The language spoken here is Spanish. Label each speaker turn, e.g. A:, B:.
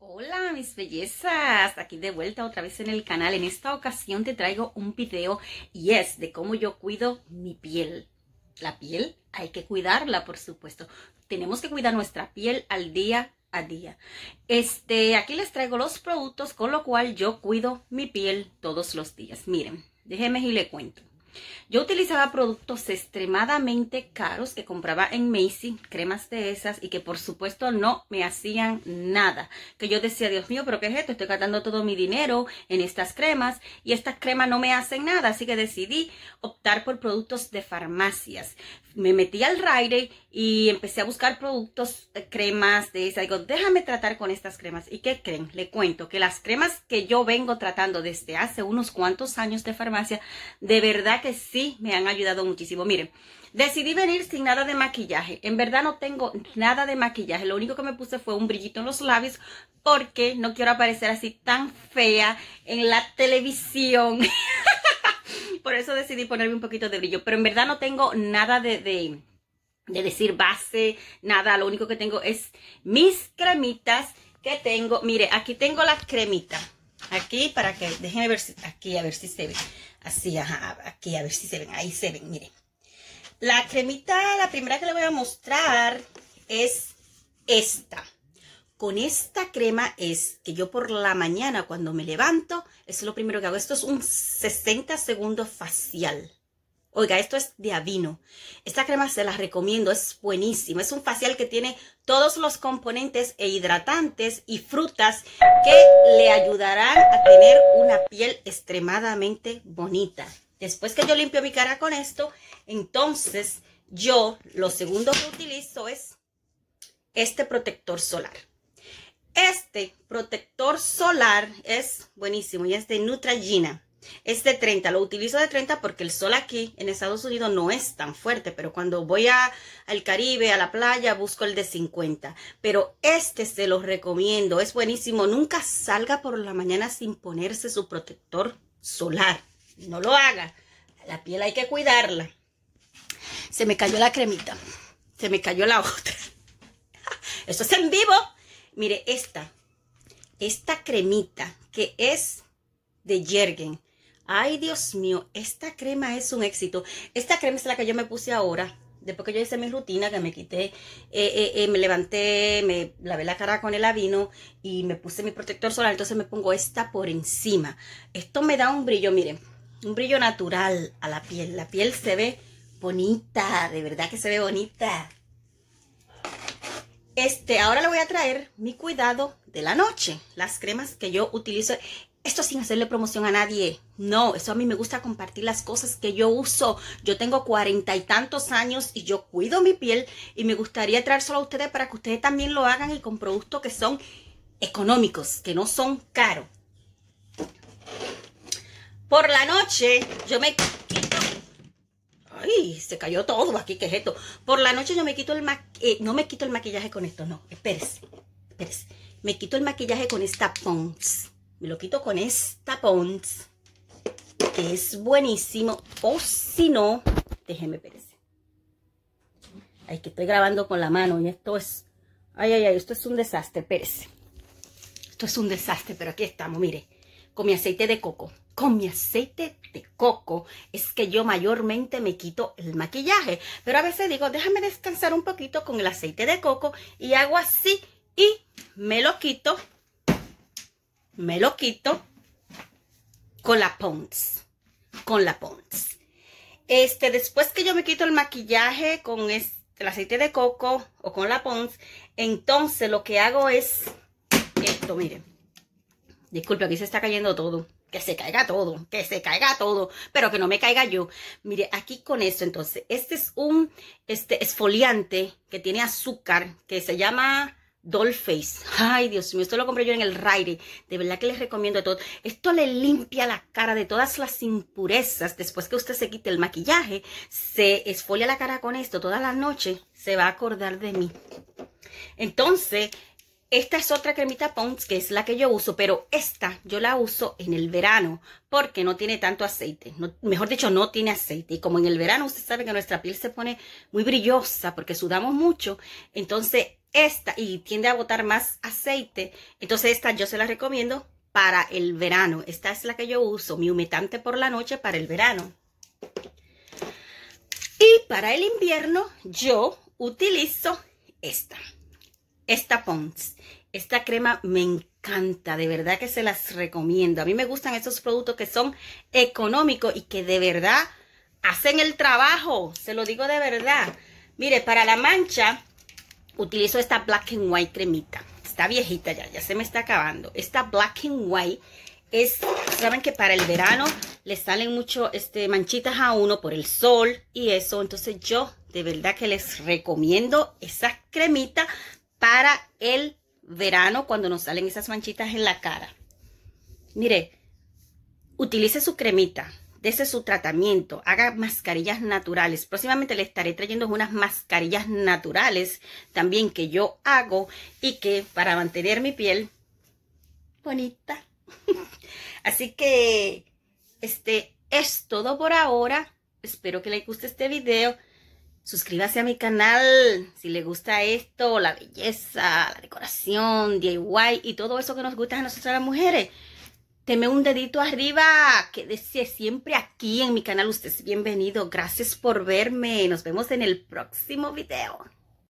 A: Hola mis bellezas, aquí de vuelta otra vez en el canal. En esta ocasión te traigo un video y es de cómo yo cuido mi piel. La piel hay que cuidarla, por supuesto. Tenemos que cuidar nuestra piel al día a día. Este, aquí les traigo los productos con lo cual yo cuido mi piel todos los días. Miren, déjenme y le cuento. Yo utilizaba productos extremadamente caros que compraba en Macy, cremas de esas, y que por supuesto no me hacían nada. Que yo decía, Dios mío, pero ¿qué es esto? Estoy gastando todo mi dinero en estas cremas y estas cremas no me hacen nada. Así que decidí optar por productos de farmacias me metí al raire y empecé a buscar productos, eh, cremas de esa. Digo, déjame tratar con estas cremas. ¿Y qué creen? Le cuento que las cremas que yo vengo tratando desde hace unos cuantos años de farmacia, de verdad que sí me han ayudado muchísimo. Miren, decidí venir sin nada de maquillaje. En verdad no tengo nada de maquillaje. Lo único que me puse fue un brillito en los labios porque no quiero aparecer así tan fea en la televisión. por eso decidí ponerme un poquito de brillo. Pero en verdad no tengo nada de, decir base, nada. Lo único que tengo es mis cremitas que tengo. Mire, aquí tengo la cremita. Aquí para que, déjenme ver si, aquí a ver si se ve. Así, ajá, aquí a ver si se ven. Ahí se ven, Mire, La cremita, la primera que le voy a mostrar es esta con esta crema es que yo por la mañana cuando me levanto, es lo primero que hago. Esto es un 60 segundos facial. Oiga, esto es de avino. Esta crema se la recomiendo, es buenísima. Es un facial que tiene todos los componentes e hidratantes y frutas que le ayudarán a tener una piel extremadamente bonita. Después que yo limpio mi cara con esto, entonces yo lo segundo que utilizo es este protector solar. Este protector solar es buenísimo y es de Neutrogena. Es de 30, lo utilizo de 30 porque el sol aquí en Estados Unidos no es tan fuerte, pero cuando voy a, al Caribe, a la playa, busco el de 50. Pero este se lo recomiendo, es buenísimo. Nunca salga por la mañana sin ponerse su protector solar. No lo haga, la piel hay que cuidarla. Se me cayó la cremita, se me cayó la otra. Esto es en vivo. Mire, esta, esta cremita que es de Jergen. Ay, Dios mío, esta crema es un éxito. Esta crema es la que yo me puse ahora. Después que yo hice mi rutina, que me quité, eh, eh, eh, me levanté, me lavé la cara con el avino y me puse mi protector solar. Entonces me pongo esta por encima. Esto me da un brillo, miren, un brillo natural a la piel. La piel se ve bonita, de verdad que se ve bonita. Este, ahora le voy a traer mi cuidado de la noche. Las cremas que yo utilizo. Esto sin hacerle promoción a nadie. No, eso a mí me gusta compartir las cosas que yo uso. Yo tengo cuarenta y tantos años y yo cuido mi piel y me gustaría traer solo a ustedes para que ustedes también lo hagan y con productos que son económicos, que no son caros. Por la noche yo me se cayó todo aquí, ¿qué es esto? Por la noche yo me quito el maquillaje, eh, no me quito el maquillaje con esto, no, espérese, espérese. Me quito el maquillaje con esta Pons, me lo quito con esta Pons, que es buenísimo, o si no, déjeme, espérese. Ay, que estoy grabando con la mano y esto es, ay, ay, ay, esto es un desastre, espérese. Esto es un desastre, pero aquí estamos, mire, con mi aceite de coco con mi aceite de coco es que yo mayormente me quito el maquillaje. Pero a veces digo, déjame descansar un poquito con el aceite de coco y hago así y me lo quito, me lo quito con la ponce con la ponce Este, después que yo me quito el maquillaje con este, el aceite de coco o con la ponce entonces lo que hago es esto, miren. Disculpe, aquí se está cayendo todo que se caiga todo, que se caiga todo, pero que no me caiga yo. Mire, aquí con esto, entonces, este es un este esfoliante que tiene azúcar, que se llama Doll Face. Ay, Dios mío, esto lo compré yo en el Raire. De verdad que les recomiendo a todos. Esto le limpia la cara de todas las impurezas. Después que usted se quite el maquillaje, se esfolia la cara con esto Toda la noche se va a acordar de mí. Entonces, esta es otra cremita Ponds que es la que yo uso, pero esta yo la uso en el verano porque no tiene tanto aceite. mejor dicho, no tiene aceite. Y como en el verano usted sabe que nuestra piel se pone muy brillosa porque sudamos mucho, entonces esta, y tiende a botar más aceite, entonces esta yo se la recomiendo para el verano. Esta es la que yo uso, mi humectante por la noche para el verano. Y para el invierno yo utilizo esta esta Ponce. Esta crema me encanta, de verdad que se las recomiendo. A mí me gustan estos productos que son económicos y que de verdad hacen el trabajo, se lo digo de verdad. Mire, para la mancha utilizo esta Black and White cremita. Está viejita ya, ya se me está acabando. Esta Black and White es, saben que para el verano le salen mucho este, manchitas a uno por el sol y eso. Entonces yo de verdad que les recomiendo esa cremita para el verano cuando nos salen esas manchitas en la cara. Mire, utilice su cremita, dese su tratamiento, haga mascarillas naturales. Próximamente le estaré trayendo unas mascarillas naturales también que yo hago y que para mantener mi piel bonita. Así que este es todo por ahora. Espero que les guste este video. Suscríbase a mi canal si le gusta esto, la belleza, la decoración, DIY y todo eso que nos gusta a nosotras las mujeres. Teme un dedito arriba, que quédese siempre aquí en mi canal. Usted es bienvenido. Gracias por verme. Nos vemos en el próximo video.